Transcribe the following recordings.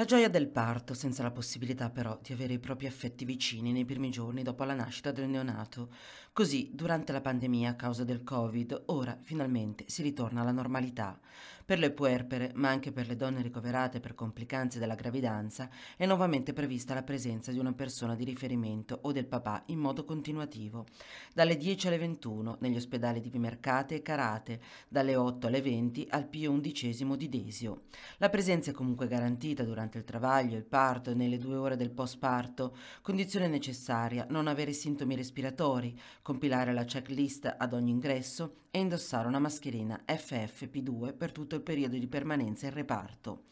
La gioia del parto, senza la possibilità però di avere i propri affetti vicini nei primi giorni dopo la nascita del neonato. Così, durante la pandemia a causa del Covid, ora finalmente si ritorna alla normalità. Per le puerpere, ma anche per le donne ricoverate per complicanze della gravidanza, è nuovamente prevista la presenza di una persona di riferimento o del papà in modo continuativo. Dalle 10 alle 21 negli ospedali di Vimercate e Carate, dalle 8 alle 20 al Pio XI di Desio. La presenza è comunque garantita durante durante il travaglio, il parto e nelle due ore del postparto, condizione necessaria, non avere sintomi respiratori, compilare la checklist ad ogni ingresso e indossare una mascherina FFP2 per tutto il periodo di permanenza in reparto.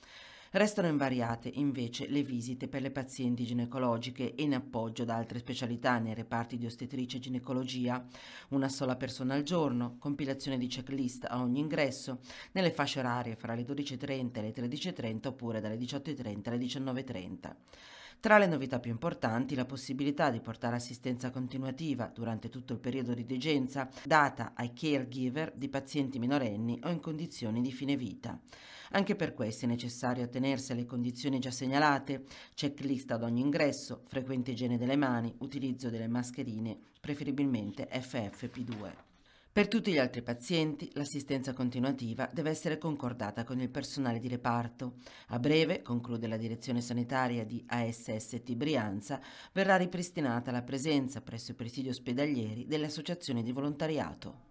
Restano invariate invece le visite per le pazienti ginecologiche e in appoggio ad altre specialità nei reparti di ostetricia e ginecologia, una sola persona al giorno, compilazione di checklist a ogni ingresso, nelle fasce orarie fra le 12.30 e le 13.30 oppure dalle 18.30 alle 19.30. Tra le novità più importanti la possibilità di portare assistenza continuativa durante tutto il periodo di degenza data ai caregiver di pazienti minorenni o in condizioni di fine vita. Anche per questo è necessario attenersi alle condizioni già segnalate, checklist ad ogni ingresso, frequente igiene delle mani, utilizzo delle mascherine, preferibilmente FFP2. Per tutti gli altri pazienti l'assistenza continuativa deve essere concordata con il personale di reparto. A breve, conclude la direzione sanitaria di ASST Brianza, verrà ripristinata la presenza presso i presidi ospedalieri delle associazioni di volontariato.